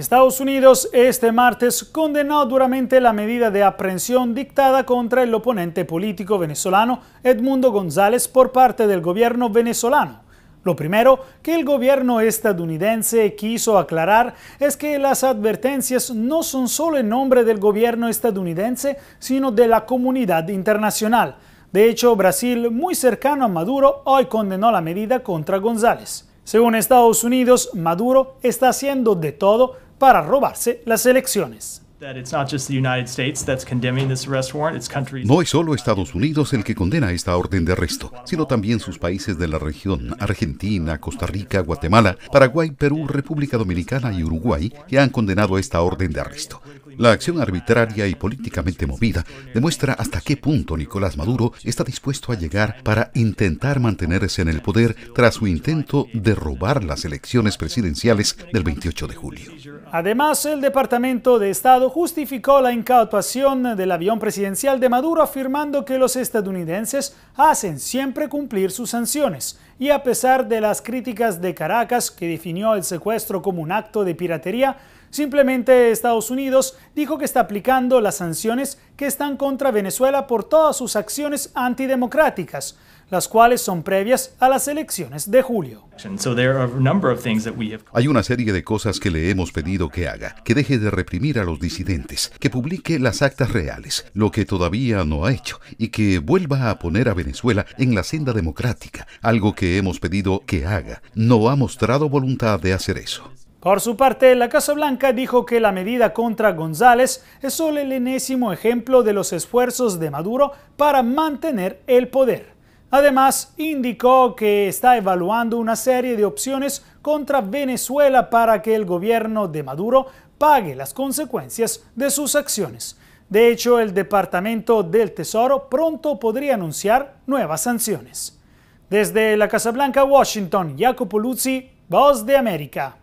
Estados Unidos este martes condenó duramente la medida de aprehensión dictada contra el oponente político venezolano Edmundo González por parte del gobierno venezolano. Lo primero que el gobierno estadounidense quiso aclarar es que las advertencias no son solo en nombre del gobierno estadounidense, sino de la comunidad internacional. De hecho, Brasil, muy cercano a Maduro, hoy condenó la medida contra González. Según Estados Unidos, Maduro está haciendo de todo para robarse las elecciones. No es solo Estados Unidos el que condena esta orden de arresto, sino también sus países de la región, Argentina, Costa Rica, Guatemala, Paraguay, Perú, República Dominicana y Uruguay, que han condenado esta orden de arresto. La acción arbitraria y políticamente movida demuestra hasta qué punto Nicolás Maduro está dispuesto a llegar para intentar mantenerse en el poder tras su intento de robar las elecciones presidenciales del 28 de julio. Además, el Departamento de Estado justificó la incautación del avión presidencial de Maduro afirmando que los estadounidenses hacen siempre cumplir sus sanciones y a pesar de las críticas de Caracas, que definió el secuestro como un acto de piratería, simplemente Estados Unidos dijo que está aplicando las sanciones que están contra Venezuela por todas sus acciones antidemocráticas, las cuales son previas a las elecciones de julio. Hay una serie de cosas que le hemos pedido que haga, que deje de reprimir a los disidentes, que publique las actas reales, lo que todavía no ha hecho, y que vuelva a poner a Venezuela en la senda democrática, algo que hemos pedido que haga. No ha mostrado voluntad de hacer eso. Por su parte, la Casa Blanca dijo que la medida contra González es solo el enésimo ejemplo de los esfuerzos de Maduro para mantener el poder. Además, indicó que está evaluando una serie de opciones contra Venezuela para que el gobierno de Maduro pague las consecuencias de sus acciones. De hecho, el Departamento del Tesoro pronto podría anunciar nuevas sanciones. Desde la Casa Blanca, Washington, Jacopo Luzzi, Voz de América.